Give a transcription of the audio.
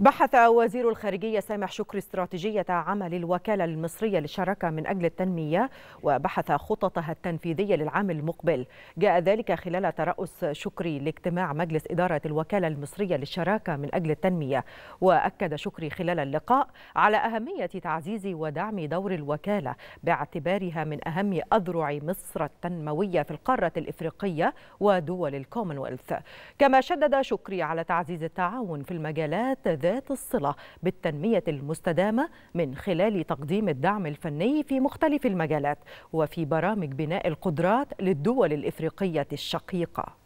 بحث وزير الخارجية سامح شكري استراتيجية عمل الوكالة المصرية للشراكة من أجل التنمية وبحث خططها التنفيذية للعام المقبل جاء ذلك خلال ترأس شكري لاجتماع مجلس إدارة الوكالة المصرية للشراكة من أجل التنمية وأكد شكري خلال اللقاء على أهمية تعزيز ودعم دور الوكالة باعتبارها من أهم أذرع مصر التنموية في القارة الإفريقية ودول الكومنولث كما شدد شكري على تعزيز التعاون في المجالات ذات الصلة بالتنمية المستدامة من خلال تقديم الدعم الفني في مختلف المجالات وفي برامج بناء القدرات للدول الإفريقية الشقيقة